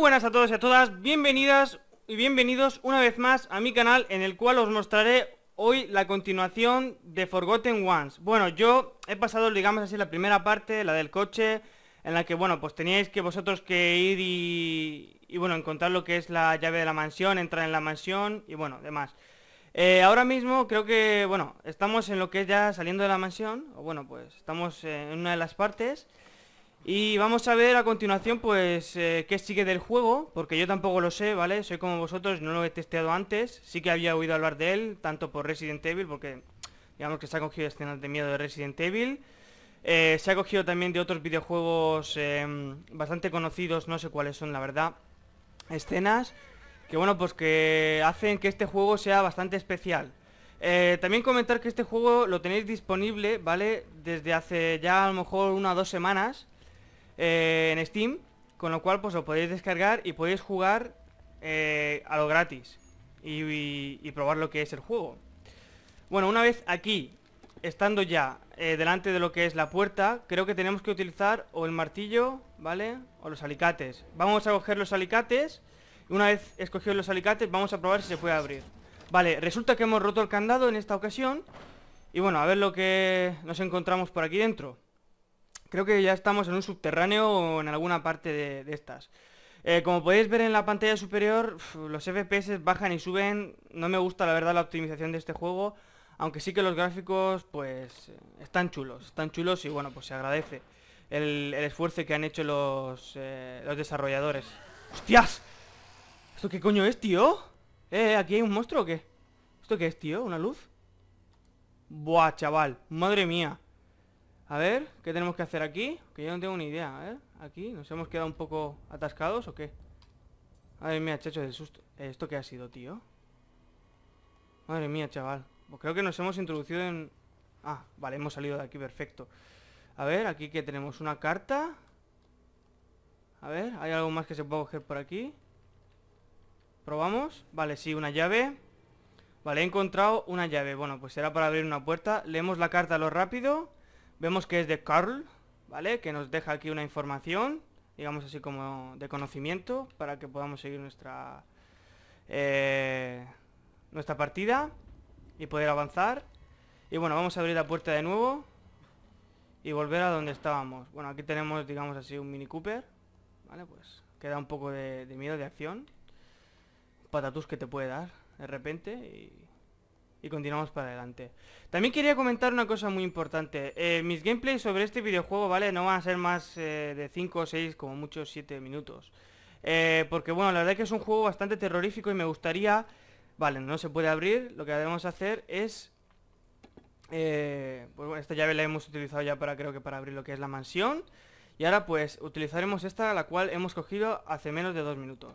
buenas a todos y a todas, bienvenidas y bienvenidos una vez más a mi canal en el cual os mostraré hoy la continuación de Forgotten Ones Bueno, yo he pasado, digamos así, la primera parte, la del coche, en la que, bueno, pues teníais que vosotros que ir y, bueno, encontrar lo que es la llave de la mansión, entrar en la mansión y bueno, demás eh, ahora mismo creo que, bueno, estamos en lo que es ya saliendo de la mansión, o bueno, pues estamos eh, en una de las partes y vamos a ver a continuación pues eh, qué sigue del juego, porque yo tampoco lo sé, ¿vale? Soy como vosotros, no lo he testeado antes, sí que había oído hablar de él, tanto por Resident Evil, porque digamos que se ha cogido escenas de miedo de Resident Evil, eh, se ha cogido también de otros videojuegos em, bastante conocidos, no sé cuáles son la verdad, escenas, que bueno, pues que hacen que este juego sea bastante especial. Eh, también comentar que este juego lo tenéis disponible, ¿vale? Desde hace ya a lo mejor una o dos semanas. Eh, en Steam Con lo cual pues lo podéis descargar y podéis jugar eh, a lo gratis y, probar lo que es el juego Bueno, una vez aquí, estando ya eh, delante de lo que es la puerta Creo que tenemos que utilizar o el martillo, ¿vale? O los alicates Vamos a coger los alicates Una vez escogidos los alicates vamos a probar si se puede abrir Vale, resulta que hemos roto el candado en esta ocasión Y bueno, a ver lo que nos encontramos por aquí dentro Creo que ya estamos en un subterráneo o en alguna parte de, estas. Eh, como podéis ver en la pantalla superior, los FPS bajan y suben. No me gusta la verdad la optimización de este juego, aunque sí que los gráficos pues están chulos, están chulos y bueno, pues se agradece el, esfuerzo que han hecho los, eh, los desarrolladores. ¡Hostias! ¿Esto qué coño es, tío? ¿Eh, aquí hay un monstruo o qué? ¿Esto qué es, tío? ¿Una luz? Buah, chaval, madre mía a ver, ¿qué tenemos que hacer aquí? Que yo no tengo ni idea, a aquí ¿Nos hemos quedado un poco atascados o qué? Madre mía, chacho, del susto ¿Esto qué ha sido, tío? Madre mía, chaval pues creo que nos hemos introducido en... Ah, vale, hemos salido de aquí, perfecto A ver, aquí que tenemos una carta A ver, ¿hay algo más que se pueda coger por aquí? ¿Probamos? Vale, sí, una llave Vale, he encontrado una llave Bueno, pues será para abrir una puerta Leemos la carta a lo rápido Vemos que es de Carl, ¿vale? Que nos deja aquí una información, digamos así como de conocimiento, para que podamos seguir nuestra, eh, nuestra partida y poder avanzar. Y bueno, vamos a abrir la puerta de nuevo y volver a donde estábamos. Bueno, aquí tenemos, digamos así, un Mini Cooper, ¿vale? Pues queda un poco de, miedo, de acción. Patatus que te puede dar de repente y y continuamos para adelante. También quería comentar una cosa muy importante. Eh, mis gameplays sobre este videojuego, ¿vale? No van a ser más eh, de 5 o 6, como muchos, 7 minutos. Eh, porque bueno, la verdad que es un juego bastante terrorífico y me gustaría... Vale, no se puede abrir, lo que debemos hacer es... pues esta llave la hemos utilizado ya para, creo que para abrir lo que es la mansión. Y ahora pues utilizaremos esta, la cual hemos cogido hace menos de 2 minutos.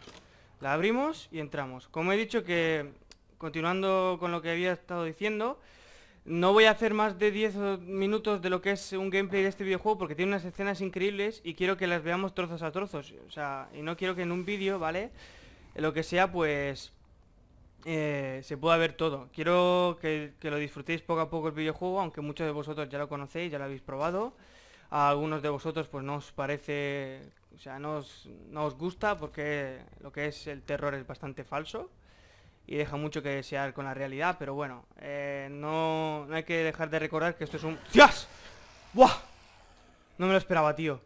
La abrimos y entramos. Como he dicho que continuando con lo que había estado diciendo, no voy a hacer más de 10 minutos de lo que es un gameplay de este videojuego porque tiene unas escenas increíbles y quiero que las veamos trozos a trozos. y no quiero que en un vídeo, ¿vale? Lo que sea, pues... Eh, se pueda ver todo. Quiero que, lo disfrutéis poco a poco el videojuego, aunque muchos de vosotros ya lo conocéis, ya lo habéis probado. A algunos de vosotros pues no os parece... O sea, no no os gusta porque lo que es el terror es bastante falso y deja mucho que desear con la realidad, pero bueno, eh, no, no, hay que dejar de recordar que esto es un... ¡Dios! ¡Buah! No me lo esperaba, tío.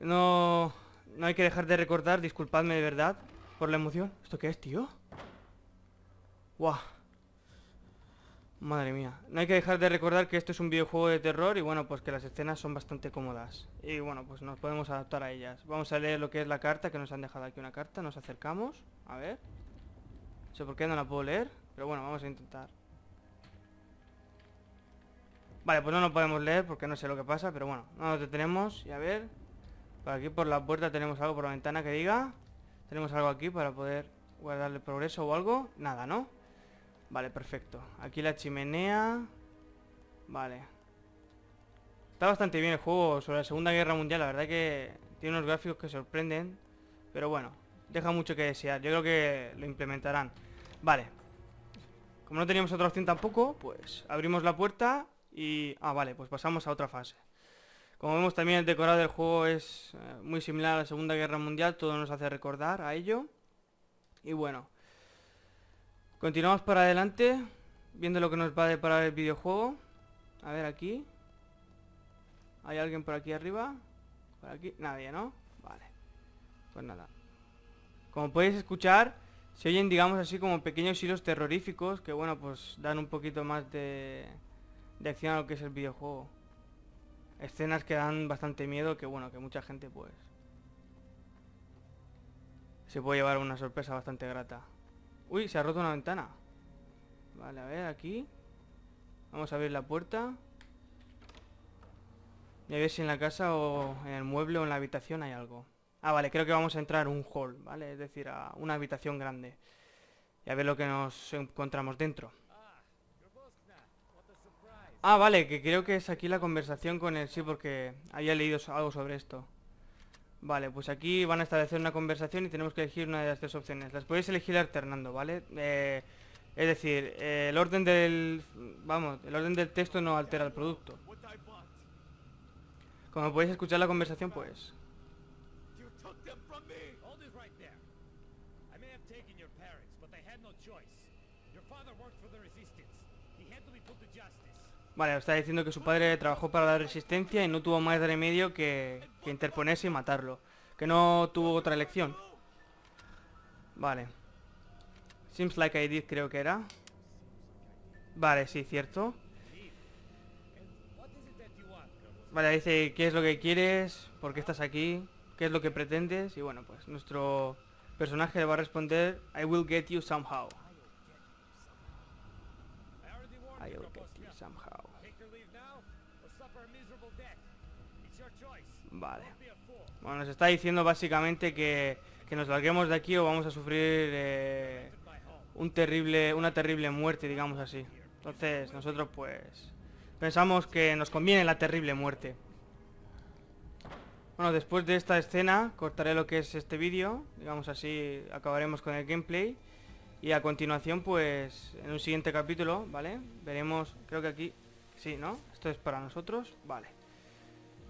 No, no hay que dejar de recordar, disculpadme de verdad por la emoción. ¿Esto qué es, tío? ¡Buah! Madre mía, no hay que dejar de recordar que esto es un videojuego de terror y bueno, pues que las escenas son bastante cómodas. Y bueno, pues nos podemos adaptar a ellas. Vamos a leer lo que es la carta, que nos han dejado aquí una carta, nos acercamos, a ver... No sé por qué no la puedo leer, pero bueno, vamos a intentar. Vale, pues no lo podemos leer porque no sé lo que pasa, pero bueno, no nos detenemos y a ver. Por aquí por la puerta tenemos algo por la ventana que diga. Tenemos algo aquí para poder guardarle progreso o algo. Nada, ¿no? Vale, perfecto. Aquí la chimenea. Vale. Está bastante bien el juego sobre la Segunda Guerra Mundial. La verdad que tiene unos gráficos que sorprenden. Pero bueno, deja mucho que desear. Yo creo que lo implementarán. Vale. Como no teníamos otra opción tampoco, pues abrimos la puerta y... Ah, vale, pues pasamos a otra fase. Como vemos también el decorado del juego es eh, muy similar a la Segunda Guerra Mundial, todo nos hace recordar a ello. Y bueno, continuamos para adelante, viendo lo que nos va a deparar el videojuego. A ver aquí. ¿Hay alguien por aquí arriba? ¿Por aquí? Nadie, ¿no? Vale. Pues nada. Como podéis escuchar, se oyen, digamos así, como pequeños hilos terroríficos que, bueno, pues dan un poquito más de, de acción a lo que es el videojuego. Escenas que dan bastante miedo, que, bueno, que mucha gente, pues... Se puede llevar una sorpresa bastante grata. Uy, se ha roto una ventana. Vale, a ver, aquí. Vamos a abrir la puerta. Y a ver si en la casa o en el mueble o en la habitación hay algo. Ah, vale, creo que vamos a entrar a un hall, ¿vale? Es decir, a una habitación grande. Y a ver lo que nos encontramos dentro. Ah, vale, que creo que es aquí la conversación con él, sí, porque había leído algo sobre esto. Vale, pues aquí van a establecer una conversación y tenemos que elegir una de las tres opciones. Las podéis elegir alternando, ¿vale? Eh, es decir, el orden del... Vamos, el orden del texto no altera el producto. Como podéis escuchar la conversación, pues... Vale, está diciendo que su padre trabajó para la resistencia y no tuvo más remedio que, que interponerse y matarlo. Que no tuvo otra elección. Vale. Seems like I did, creo que era. Vale, sí, cierto. Vale, dice, ¿qué es lo que quieres? ¿Por qué estás aquí? qué es lo que pretendes y bueno, pues nuestro personaje va a responder I will get you somehow. I will get you somehow. Vale. Bueno, nos está diciendo básicamente que, que nos larguemos de aquí o vamos a sufrir eh, un terrible, una terrible muerte, digamos así. Entonces nosotros pues pensamos que nos conviene la terrible muerte. Bueno, después de esta escena cortaré lo que es este vídeo, digamos así acabaremos con el gameplay y a continuación pues en un siguiente capítulo, ¿vale? Veremos, creo que aquí, sí, ¿no? Esto es para nosotros, vale.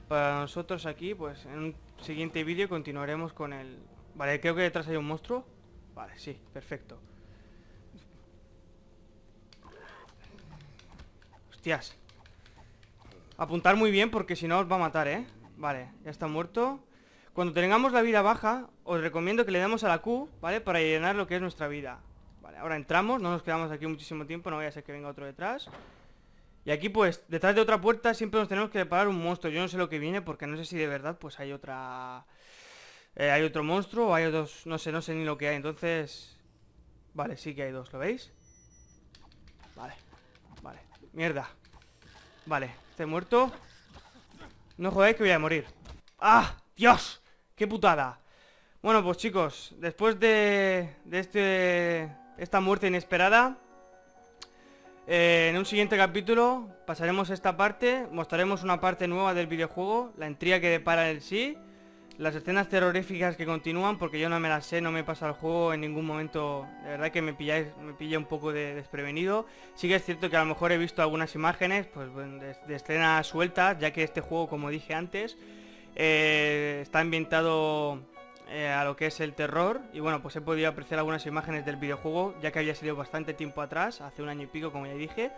Para nosotros aquí pues en un siguiente vídeo continuaremos con el... Vale, creo que detrás hay un monstruo. Vale, sí, perfecto. Hostias. Apuntar muy bien porque si no os va a matar, ¿eh? Vale, ya está muerto Cuando tengamos la vida baja Os recomiendo que le damos a la Q, ¿vale? Para llenar lo que es nuestra vida Vale, ahora entramos, no nos quedamos aquí muchísimo tiempo No vaya a ser que venga otro detrás Y aquí pues, detrás de otra puerta Siempre nos tenemos que deparar un monstruo Yo no sé lo que viene porque no sé si de verdad pues hay otra... Eh, hay otro monstruo o hay otros... No sé, no sé ni lo que hay Entonces... Vale, sí que hay dos, ¿lo veis? Vale, vale Mierda Vale, este muerto no jodáis que voy a morir. ¡Ah! ¡Dios! ¡Qué putada! Bueno, pues chicos, después de, de este, esta muerte inesperada, eh, en un siguiente capítulo pasaremos esta parte, mostraremos una parte nueva del videojuego, la entría que depara el sí, las escenas terroríficas que continúan, porque yo no me las sé, no me pasado el juego en ningún momento. De verdad que me pilláis, me pilla un poco de desprevenido. Sí que es cierto que a lo mejor he visto algunas imágenes pues, de, escenas sueltas, ya que este juego, como dije antes, eh, está ambientado eh, a lo que es el terror. Y bueno, pues he podido apreciar algunas imágenes del videojuego, ya que había salido bastante tiempo atrás, hace un año y pico, como ya dije.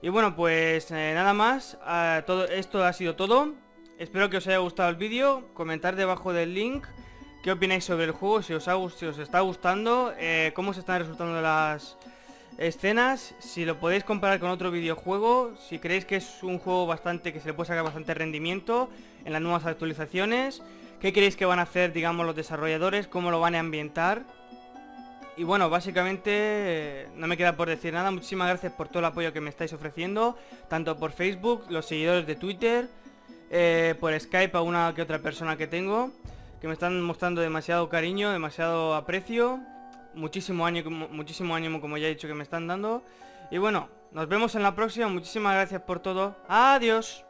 Y bueno, pues eh, nada más, ah, todo, esto ha sido todo. Espero que os haya gustado el vídeo, comentar debajo del link qué opináis sobre el juego, si os, está gustando, eh, cómo se están resultando las escenas, si lo podéis comparar con otro videojuego, si creéis que es un juego bastante que se le puede sacar bastante rendimiento en las nuevas actualizaciones, qué creéis que van a hacer, digamos, los desarrolladores, cómo lo van a ambientar. Y bueno, básicamente no me queda por decir nada, muchísimas gracias por todo el apoyo que me estáis ofreciendo, tanto por Facebook, los seguidores de Twitter, eh, por Skype a una que otra persona que tengo, que me están mostrando demasiado cariño, demasiado aprecio, muchísimo año muchísimo ánimo como ya he dicho que me están dando. Y bueno, nos vemos en la próxima, muchísimas gracias por todo, adiós.